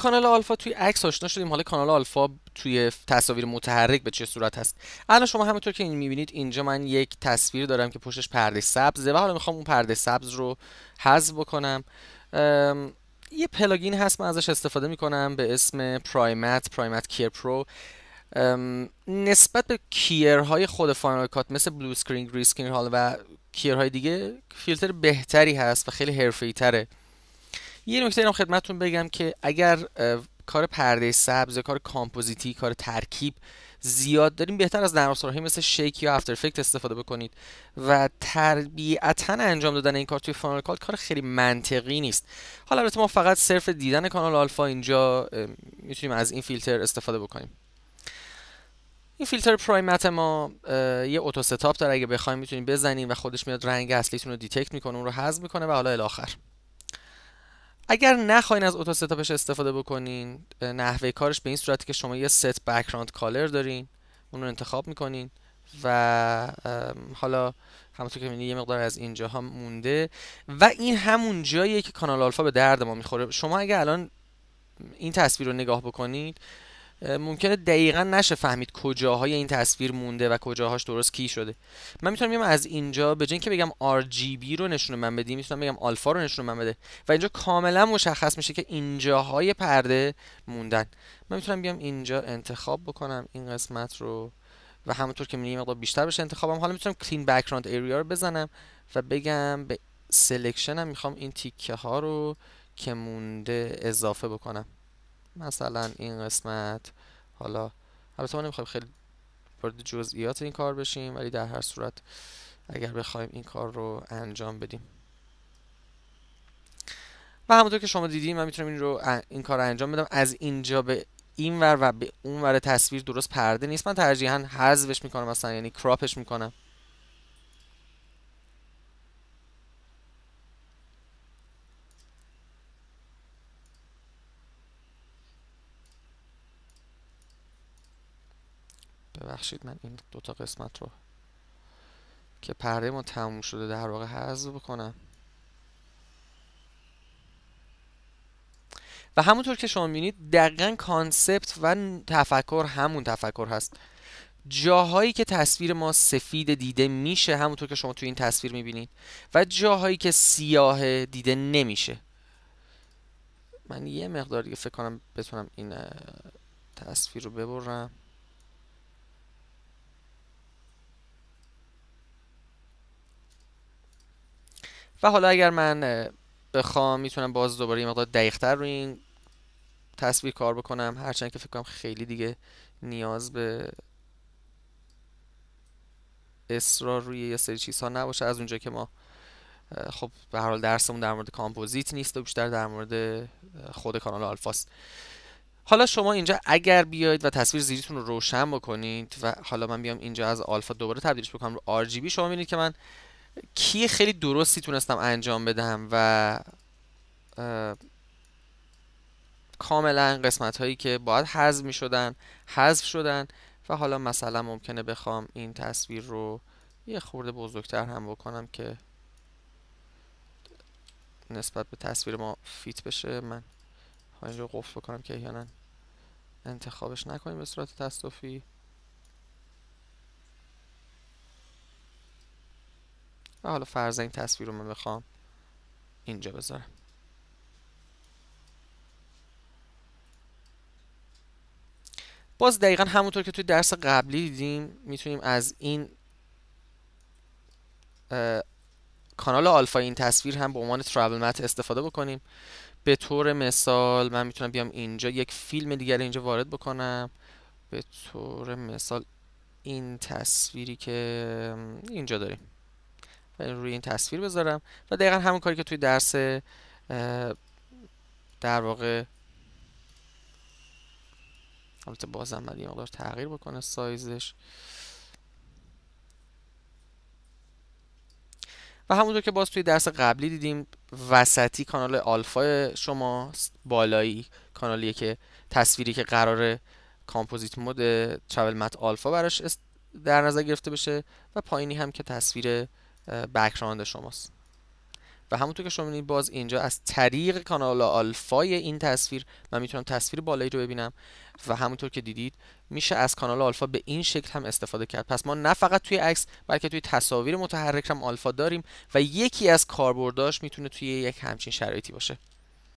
کانال آلفا توی عکس آشنا شدیم حالا کانال آلفا توی تصاویر متحرک به چه صورت هست الان شما همونطور که این میبینید اینجا من یک تصویر دارم که پشتش پرده سبزه و حالا میخوام اون پرده سبز رو حذف بکنم یه پلاگین هست من ازش استفاده میکنم به اسم پرایمت پرایمت کیر پرو نسبت به کیرهای خود فاینال کات مثل بلو سکرین گری سکرین حال و کیرهای دیگه فیلتر بهتری هست و خیلی حرفه‌ای تره یه نکته اینم خدمتتون بگم که اگر کار پرده سبز کار کامپوزیتی کار ترکیب زیاد داریم بهتر از نرم افزارهایی مثل شیک یا افتر افکت استفاده بکنید و طبیعتا انجام دادن این کار توی فانال کال کار خیلی منطقی نیست حالا البته ما فقط صرف دیدن کانال آلفا اینجا میتونیم از این فیلتر استفاده بکنیم این فیلتر پرایمت ما یه اتو ستاپ داره اگه بخوایم میتونیم بزنیم و خودش میاد رنگ اصلیتون رو دیتکت میکنه اون رو حذف میکنه و حالا الی اگر نخواین از اتو ستاپش استفاده بکنین نحوه کارش به این صورتی که شما یه ست بکراند کالر دارین اون رو انتخاب میکنین و حالا همونطور که میبینید یه مقدار از اینجاها مونده و این همون جاییه که کانال آلفا به درد ما میخوره شما اگر الان این تصویر رو نگاه بکنید ممکنه دقیقا نشه فهمید کجاهای این تصویر مونده و کجاهاش درست کی شده من میتونم بیام از اینجا به جای که بگم RGB رو نشون من بدی میتونم بگم آلفا رو نشون من بده و اینجا کاملا مشخص میشه که اینجاهای پرده موندن من میتونم بیام اینجا انتخاب بکنم این قسمت رو و همونطور که میگم مقدار بیشتر بشه انتخابم حالا میتونم کلین بک‌گراند ایریا رو بزنم و بگم به سلکشنم میخوام این تیکه ها رو که مونده اضافه بکنم مثلا این قسمت حالا البته ما نمیخوایم خیلی وارد جزئیات این کار بشیم ولی در هر صورت اگر بخوایم این کار رو انجام بدیم و همونطور که شما دیدیم من میتونم این رو این کار رو انجام بدم از اینجا به این ور و به اون ور تصویر درست پرده نیست من ترجیحا حذفش میکنم مثلا یعنی کراپش میکنم ببخشید من این دوتا قسمت رو که پرده ما تموم شده در واقع حذف بکنم و همونطور که شما میبینید دقیقا کانسپت و تفکر همون تفکر هست جاهایی که تصویر ما سفید دیده میشه همونطور که شما تو این تصویر میبینید و جاهایی که سیاه دیده نمیشه من یه مقدار دیگه فکر کنم بتونم این تصویر رو ببرم و حالا اگر من بخوام میتونم باز دوباره یه مقدار دقیقتر روی این تصویر کار بکنم هرچند که فکر کنم خیلی دیگه نیاز به اصرار روی یه سری چیزها نباشه از اونجا که ما خب به هر حال درسمون در مورد کامپوزیت نیست و بیشتر در مورد خود کانال آلفاست حالا شما اینجا اگر بیاید و تصویر زیریتون رو روشن بکنید و حالا من بیام اینجا از آلفا دوباره تبدیلش بکنم رو RGB شما میبینید که من کی خیلی درستی تونستم انجام بدم و کاملا قسمت هایی که باید حذف می شدن حذف شدن و حالا مثلا ممکنه بخوام این تصویر رو یه خورده بزرگتر هم بکنم که نسبت به تصویر ما فیت بشه من اینجا قفل بکنم که احیانا انتخابش نکنیم به صورت تصویر و حالا فرض این تصویر رو من بخوام اینجا بذارم باز دقیقا همونطور که توی درس قبلی دیدیم میتونیم از این کانال آلفا این تصویر هم به عنوان ترابل مت استفاده بکنیم به طور مثال من میتونم بیام اینجا یک فیلم دیگر اینجا وارد بکنم به طور مثال این تصویری که اینجا داریم روی این تصویر بذارم و دقیقا همون کاری که توی درس در واقع البته بازم باید یه مقدار تغییر بکنه سایزش و همونطور که باز توی درس قبلی دیدیم وسطی کانال آلفا شما بالایی کانالیه که تصویری که قرار کامپوزیت مود ترول مت آلفا براش در نظر گرفته بشه و پایینی هم که تصویر بکراند شماست و همونطور که شما میبینید باز اینجا از طریق کانال آلفای این تصویر من میتونم تصویر بالایی رو ببینم و همونطور که دیدید میشه از کانال آلفا به این شکل هم استفاده کرد پس ما نه فقط توی عکس بلکه توی تصاویر متحرک هم آلفا داریم و یکی از کاربرداش میتونه توی یک همچین شرایطی باشه